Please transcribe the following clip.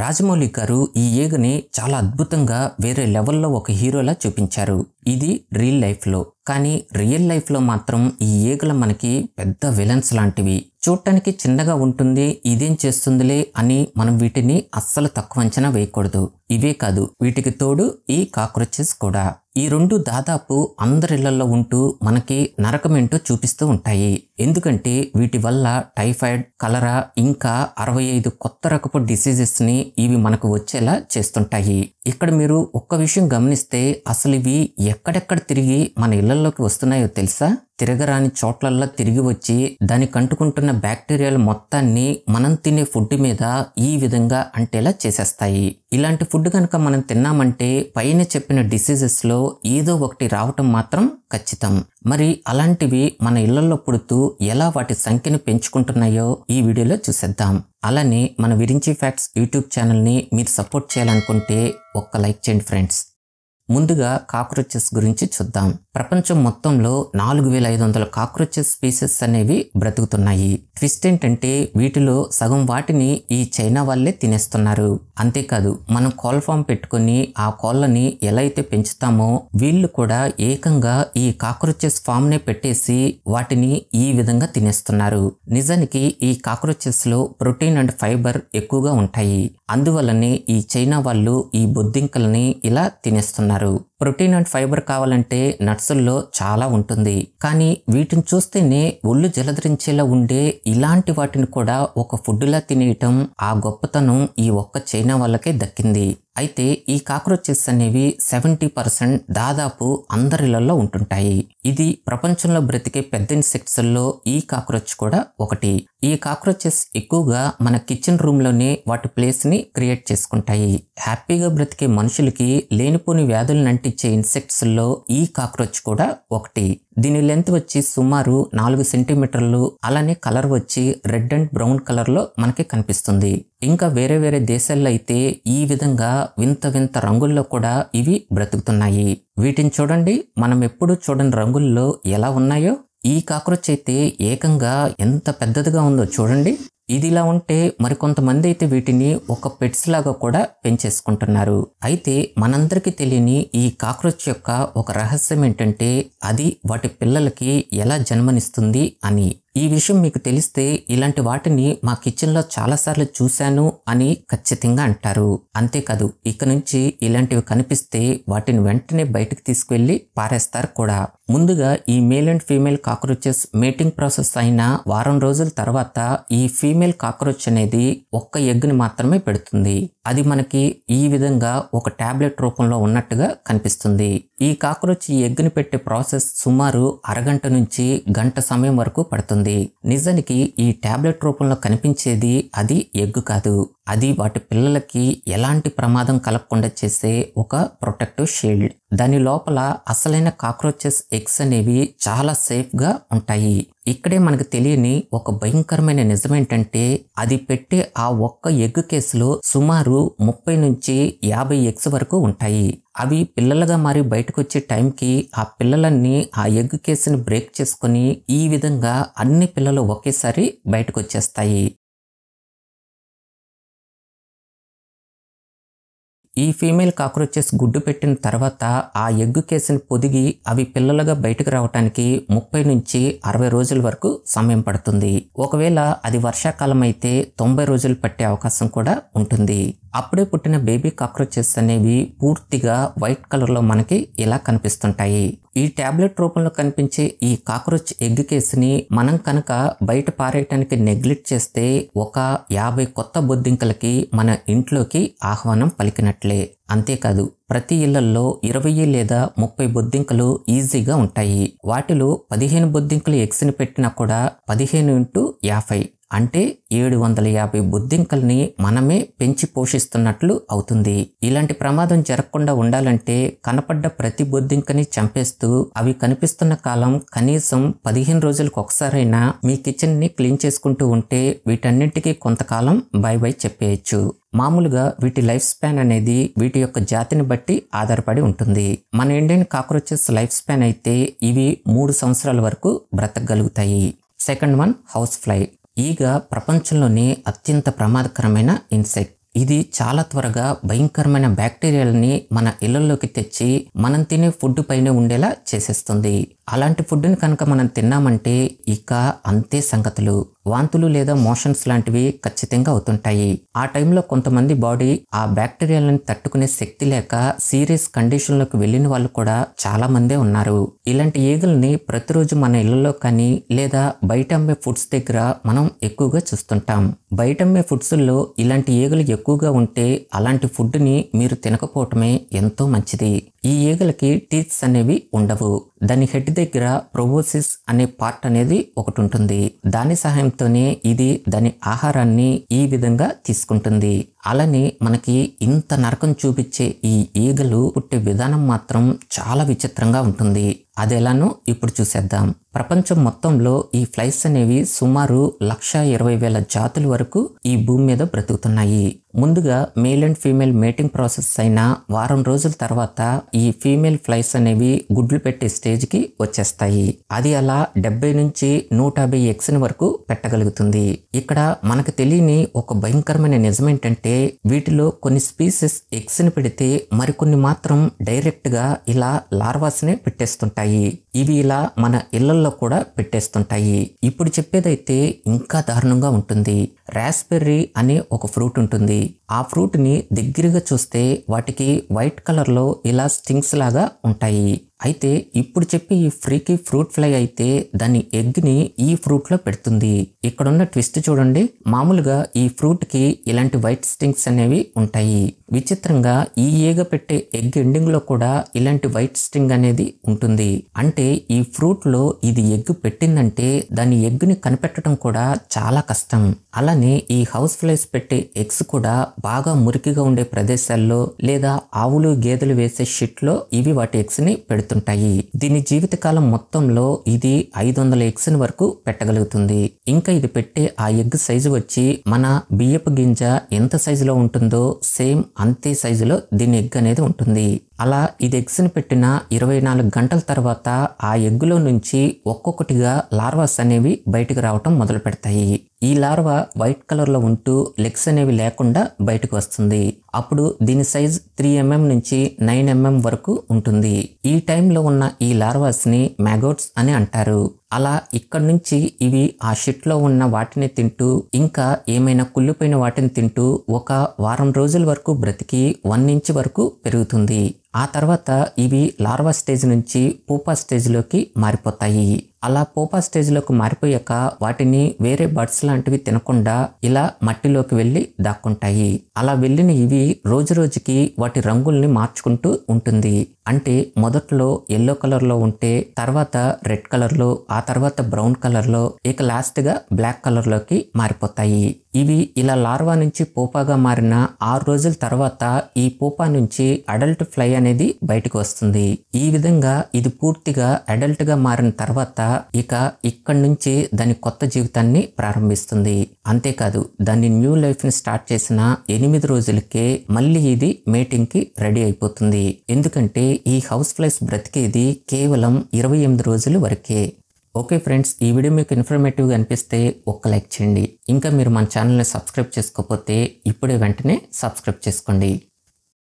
రాజమౌళి గారు ఈ ఏగని చాలా అద్భుతంగా వేరే లెవెల్లో ఒక హీరోలా చూపించారు ఇది రియల్ లైఫ్లో కానీ రియల్ లైఫ్లో మాత్రం ఈ ఏగలు మనకి పెద్ద విలన్స్ లాంటివి చూడటానికి చిన్నగా ఉంటుంది ఇదేం చేస్తుందిలే అని మనం వీటిని అస్సలు తక్కువ అంచనా వేయకూడదు ఇవే కాదు వీటికి తోడు ఈ కాక్రోచెస్ కూడా ఈ రెండు దాదాపు అందరిళ్లలో ఉంటూ మనకి నరకమేంటో చూపిస్తూ ఉంటాయి ఎందుకంటే వీటి వల్ల టైఫాయిడ్ కలరా ఇంకా అరవై ఐదు కొత్త రకపు డిసీజెస్ని ఇవి మనకు వచ్చేలా చేస్తుంటాయి ఇక్కడ మీరు ఒక్క విషయం గమనిస్తే అసలు ఇవి ఎక్కడెక్కడ తిరిగి మన ఇళ్ల నీళ్లలోకి వస్తున్నాయో తెలుసా తిరగరాని చోట్లల్లో తిరిగి వచ్చి దానికి అంటుకుంటున్న బ్యాక్టీరియాలు మొత్తాన్ని మనం తినే ఫుడ్ మీద ఈ విధంగా అంటేలా చేసేస్తాయి ఇలాంటి ఫుడ్ కనుక మనం తిన్నామంటే పైన చెప్పిన డిసీజెస్లో ఏదో ఒకటి రావటం మాత్రం ఖచ్చితం మరి అలాంటివి మన ఇళ్లలో పుడుతూ ఎలా వాటి సంఖ్యను పెంచుకుంటున్నాయో ఈ వీడియోలో చూసేద్దాం అలానే మన విరించి ఫ్యాక్ట్స్ యూట్యూబ్ ఛానల్ని మీరు సపోర్ట్ చేయాలనుకుంటే ఒక్క లైక్ చేయండి ఫ్రెండ్స్ ముందుగా కాక్రోచెస్ గురించి చూద్దాం ప్రపంచం మొత్తంలో నాలుగు వేల ఐదు వందల కాక్రోచెస్ స్పీసెస్ అనేవి బ్రతుకుతున్నాయి ట్విస్ట్ ఏంటంటే వీటిలో సగం వాటిని ఈ చైనా వాళ్ళే తినేస్తున్నారు అంతేకాదు మనం కోల్ ఫామ్ పెట్టుకుని ఆ కోళ్ళని ఎలా అయితే పెంచుతామో వీళ్ళు కూడా ఏకంగా ఈ కాక్రోచెస్ ఫామ్నే పెట్టేసి వాటిని ఈ విధంగా తినేస్తున్నారు నిజానికి ఈ కాక్రోచెస్లో ప్రోటీన్ అండ్ ఫైబర్ ఎక్కువగా ఉంటాయి అందువల్లనే ఈ చైనా వాళ్ళు ఈ బొద్దింకల్ని ఇలా తినేస్తున్నారు baru. ప్రోటీన్ అండ్ ఫైబర్ కావాలంటే నట్సుల్లో చాలా ఉంటుంది కానీ వీటిని చూస్తేనే ఒళ్ళు జలధరించేలా ఉండే ఇలాంటి వాటిని కూడా ఒక ఫుడ్లా తినేయటం ఆ గొప్పతనం ఈ ఒక్క చైనా వాళ్ళకే దక్కింది అయితే ఈ కాక్రోచెస్ అనేవి సెవెంటీ పర్సెంట్ దాదాపు అందరిలలో ఉంటుంటాయి ఇది ప్రపంచంలో బ్రతికే పెద్ద ఇన్సెక్ట్స్లో ఈ కాక్రోచ్ కూడా ఒకటి ఈ కాక్రోచెస్ ఎక్కువగా మన కిచెన్ రూమ్లోనే వాటి ప్లేస్ని క్రియేట్ చేసుకుంటాయి హ్యాపీగా బ్రతికే మనుషులకి లేనిపోని వ్యాధులనంటే ఇచ్చే ఇన్సెక్ట్స్లో ఈ కాక్రోచ్ కూడా ఒకటి దీని లెంత్ వచ్చి సుమారు నాలుగు సెంటీమీటర్లు అలానే కలర్ వచ్చి రెడ్ అండ్ బ్రౌన్ కలర్లో మనకి కనిపిస్తుంది ఇంకా వేరే వేరే దేశాల్లో అయితే ఈ విధంగా వింత వింత రంగుల్లో కూడా ఇవి బ్రతుకుతున్నాయి వీటిని చూడండి మనం ఎప్పుడు చూడని రంగుల్లో ఎలా ఉన్నాయో ఈ కాక్రోచ్ అయితే ఏకంగా ఎంత పెద్దదిగా ఉందో చూడండి ఇదిలా ఉంటే మరికొంతమంది అయితే వీటిని ఒక పెట్స్ లాగా కూడా పెంచేసుకుంటున్నారు అయితే మనందరికీ తెలియని ఈ కాక్రోచ్ యొక్క ఒక రహస్యం ఏంటంటే అది వాటి పిల్లలకి ఎలా జన్మనిస్తుంది అని ఈ విషయం మీకు తెలిస్తే ఇలాంటి వాటిని మా కిచెన్లో చాలాసార్లు చూశాను అని ఖచ్చితంగా అంటారు అంతేకాదు ఇక నుంచి ఇలాంటివి కనిపిస్తే వాటిని వెంటనే బయటకు తీసుకువెళ్ళి పారేస్తారు కూడా ముందుగా ఈ male and female cockroaches mating process అయిన వారం రోజుల తర్వాత ఈ ఫీమేల్ కాక్రోచ్ అనేది ఒక్క ఎగ్గుని మాత్రమే పెడుతుంది అది మనకి ఈ విధంగా ఒక టాబ్లెట్ రూపంలో ఉన్నట్టుగా కనిపిస్తుంది ఈ కాక్రోచ్ ఈ ఎగ్గుని పెట్టే ప్రాసెస్ సుమారు అరగంట నుంచి గంట సమయం వరకు పడుతుంది ఉంటుంది నిజానికి ఈ ట్యాబ్లెట్ రూపంలో కనిపించేది అది ఎగ్గు కాదు అది వాటి పిల్లలకి ఎలాంటి ప్రమాదం కలగకుండా చేసే ఒక ప్రొటెక్టివ్ షీల్డ్ దాని లోపల అసలైన కాక్రోచెస్ ఎగ్స్ అనేవి చాలా సేఫ్గా ఉంటాయి ఇక్కడే మనకు తెలియని ఒక భయంకరమైన నిజం ఏంటంటే అది పెట్టే ఆ ఒక్క ఎగ్ కేసులో సుమారు ముప్పై నుంచి యాభై ఎగ్స్ వరకు ఉంటాయి అవి పిల్లలుగా మారి బయటకు వచ్చే టైంకి ఆ పిల్లలన్నీ ఆ ఎగ్ కేసుని బ్రేక్ చేసుకుని ఈ విధంగా అన్ని పిల్లలు ఒకేసారి బయటకు వచ్చేస్తాయి ఈ ఫీమేల్ కాక్రోచెస్ గుడ్డు పెట్టిన తర్వాత ఆ ఎగ్ కేసుని పొదిగి అవి పిల్లలుగా బయటకు రావటానికి ముప్పై నుంచి అరవై రోజుల వరకు సమయం పడుతుంది ఒకవేళ అది వర్షాకాలం అయితే తొంభై రోజులు పట్టే అవకాశం కూడా ఉంటుంది అప్పుడే పుట్టిన బేబీ కాక్రోచెస్ అనేవి పూర్తిగా వైట్ కలర్లో మనకి ఇలా కనిపిస్తుంటాయి ఈ ట్యాబ్లెట్ రూపంలో కనిపించే ఈ కాక్రోచ్ ఎగ్ కేసుని మనం కనుక బయట పారేయటానికి నెగ్లెక్ట్ చేస్తే ఒక యాభై కొత్త బొద్దింకలకి మన ఇంట్లోకి ఆహ్వానం పలికినట్లే అంతేకాదు ప్రతి ఇళ్లలో ఇరవై లేదా ముప్పై బొద్దింకలు ఈజీగా ఉంటాయి వాటిలో పదిహేను బొద్దింకలు ఎగ్స్ని పెట్టినా కూడా పదిహేను ఇంటూ యాభై అంటే ఏడు వందల యాభై బొద్దింకల్ని మనమే పెంచి పోషిస్తున్నట్లు అవుతుంది ఇలాంటి ప్రమాదం జరగకుండా ఉండాలంటే కనపడ్డ ప్రతి బొద్దింకని చంపేస్తూ అవి కనిపిస్తున్న కాలం కనీసం పదిహేను రోజులకు ఒకసారైనా మీ కిచెన్ని క్లీన్ చేసుకుంటూ ఉంటే వీటన్నింటికీ కొంతకాలం బై బై చెప్పేయచ్చు మామూలుగా వీటి లైఫ్ స్పాన్ అనేది వీటి యొక్క జాతిని బట్టి ఆధారపడి ఉంటుంది మన ఇండియన్ కాక్రోచెస్ లైఫ్ స్పాన్ అయితే ఇవి మూడు సంవత్సరాల వరకు బ్రతకగలుగుతాయి సెకండ్ వన్ హౌస్ ఫ్లై ఈగ ప్రపంచంలోనే అత్యంత ప్రమాదకరమైన ఇన్సెక్ట్ ఇది చాలా త్వరగా భయంకరమైన బ్యాక్టీరియాలని మన ఇళ్లలోకి తెచ్చి మనం తినే ఫుడ్ పైన ఉండేలా చేసేస్తుంది అలాంటి ఫుడ్ని కనుక మనం తిన్నామంటే ఇక అంతే సంగతులు వాంతులు లేదా మోషన్స్ లాంటివి ఖచ్చితంగా అవుతుంటాయి ఆ టైంలో కొంతమంది బాడీ ఆ బ్యాక్టీరియాలను తట్టుకునే శక్తి లేక సీరియస్ కండిషన్లోకి వెళ్ళిన వాళ్ళు కూడా చాలా మందే ఉన్నారు ఇలాంటి ఈగల్ని ప్రతిరోజు మన ఇళ్లలో కానీ లేదా బయట అమ్మే ఫుడ్స్ దగ్గర మనం ఎక్కువగా చూస్తుంటాం బయట అమ్మే ఫుడ్స్లో ఇలాంటి ఈగలు ఎక్కువగా ఉంటే అలాంటి ఫుడ్ని మీరు తినకపోవటమే ఎంతో మంచిది ఈ ఈగలకి టీత్స్ అనేవి ఉండవు దాని హెడ్ దగ్గర ప్రొవోసిస్ అనే పార్ట్ అనేది ఒకటి ఉంటుంది దాని సహాయంతోనే ఇది దాని ఆహారాన్ని ఈ విధంగా తీసుకుంటుంది అలానే మనకి ఇంత నరకం చూపించే ఈ ఈగలు పుట్టే విధానం మాత్రం చాలా విచిత్రంగా ఉంటుంది అది ఎలానో ఇప్పుడు చూసేద్దాం ప్రపంచం మొత్తంలో ఈ ఫ్లైస్ అనేవి సుమారు లక్ష ఇరవై వేల జాతుల వరకు ఈ భూమి మీద బ్రతుకుతున్నాయి ముందుగా male and female mating process అయిన వారం రోజుల తర్వాత ఈ ఫీమేల్ ఫ్లైస్ అనేవి గుడ్లు పెట్టే స్టేజ్కి వచ్చేస్తాయి అది అలా డెబ్బై నుంచి నూట యాభై ఎక్స్ వరకు పెట్టగలుగుతుంది ఇక్కడ మనకు తెలియని ఒక భయంకరమైన నిజం ఏంటంటే అంటే వీటిలో కొన్ని స్పీసెస్ ఎగ్స్ని పెడితే మరికొన్ని మాత్రం డైరెక్ట్గా ఇలా లార్వాస్నే పెట్టేస్తుంటాయి ఇవి ఇలా మన ఇళ్లలో కూడా పెట్టేస్తుంటాయి ఇప్పుడు చెప్పేదైతే ఇంకా దారుణంగా ఉంటుంది రాస్బెర్రీ అనే ఒక ఫ్రూట్ ఉంటుంది ఆ ఫ్రూట్ని దగ్గరగా చూస్తే వాటికి వైట్ కలర్లో ఇలా స్టింగ్స్ లాగా ఉంటాయి అయితే ఇప్పుడు చెప్పి ఈ ఫ్రీకి ఫ్రూట్ ఫ్లై అయితే దాని ఎగ్ని ఈ ఫ్రూట్లో పెడుతుంది ఇక్కడున్న ట్విస్ట్ చూడండి మామూలుగా ఈ ఫ్రూట్కి ఇలాంటి వైట్ స్టింగ్స్ అనేవి ఉంటాయి విచిత్రంగా ఈ ఈగ పెట్టే ఎగ్ ఎండింగ్లో కూడా ఇలాంటి వైట్ స్టింగ్ అనేది ఉంటుంది అంటే ఈ ఫ్రూట్లో ఇది ఎగ్ పెట్టిందంటే దాని ఎగ్ని కనిపెట్టడం కూడా చాలా కష్టం అలానే ఈ హౌస్ ఫ్లైస్ పెట్టే ఎగ్స్ కూడా బాగా మురికిగా ఉండే ప్రదేశాల్లో లేదా ఆవులు గేదెలు వేసే షిట్లో ఇవి వాటి ఎగ్స్ని పెడుతుంటాయి దీని జీవితకాలం మొత్తంలో ఇది ఐదు వందల ఎగ్స్ని వరకు పెట్టగలుగుతుంది ఇంకా ఇది పెట్టే ఆ ఎగ్ సైజు వచ్చి మన బియ్యపు గింజ ఎంత సైజులో ఉంటుందో సేమ్ అంతే సైజులో దీని ఎగ్ అనేది ఉంటుంది అలా ఇది ఎగ్స్ని పెట్టిన ఇరవై నాలుగు గంటల తర్వాత ఆ ఎగ్గులో నుంచి ఒక్కొక్కటిగా లార్వాస్ అనేవి బయటకు రావటం మొదలు పెడతాయి ఈ లార్వా వైట్ కలర్లో ఉంటూ లెగ్స్ అనేవి లేకుండా బయటకు వస్తుంది అప్పుడు దీని సైజ్ త్రీ ఎంఎం నుంచి నైన్ ఎంఎం వరకు ఉంటుంది ఈ టైంలో ఉన్న ఈ లార్వాస్ని మ్యాగోట్స్ అని అంటారు అలా ఇక్కడ నుంచి ఇవి ఆ షిట్లో ఉన్న వాటిని తింటూ ఇంకా ఏమైనా కుళ్ళిపోయిన వాటిని తింటూ ఒక వారం రోజుల వరకు బ్రతికి వన్ ఇంచ్ వరకు పెరుగుతుంది ఆ తర్వాత ఇవి లార్వా స్టేజ్ నుంచి పూపా స్టేజ్లోకి మారిపోతాయి అలా పోపా స్టేజ్లోకి మారిపోయాక వాటిని వేరే బర్డ్స్ లాంటివి తినకుండా ఇలా మట్టిలోకి వెళ్ళి దాక్కుంటాయి అలా వెళ్ళిన ఇవి రోజు రోజుకి వాటి రంగుల్ని మార్చుకుంటూ ఉంటుంది అంటే మొదట్లో ఎల్లో కలర్లో ఉంటే తర్వాత రెడ్ కలర్లో ఆ తర్వాత బ్రౌన్ కలర్లో ఇక లాస్ట్గా బ్లాక్ కలర్లోకి మారిపోతాయి ఇవి ఇలా లార్వా నుంచి పోపాగా మారిన ఆరు రోజుల తర్వాత ఈ పోపా నుంచి అడల్ట్ ఫ్లై అనేది బయటకు వస్తుంది ఈ విధంగా ఇది పూర్తిగా అడల్ట్ గా మారిన తర్వాత ఇక ఇక్కడి నుంచి దాని కొత్త జీవితాన్ని ప్రారంభిస్తుంది అంతేకాదు దాని న్యూ లైఫ్ ని స్టార్ట్ చేసిన ఎనిమిది రోజులకే మళ్ళీ ఇది మేటింగ్ కి రెడీ అయిపోతుంది ఎందుకంటే ఈ హౌస్ ఫ్లైస్ బ్రతికేది కేవలం ఇరవై ఎనిమిది రోజుల వరకే ఓకే ఫ్రెండ్స్ ఈ వీడియో మీకు ఇన్ఫర్మేటివ్గా అనిపిస్తే ఒక్క లైక్ చేయండి ఇంకా మీరు మన ఛానల్ని సబ్స్క్రైబ్ చేసుకోకపోతే ఇప్పుడే వెంటనే సబ్స్క్రైబ్ చేసుకోండి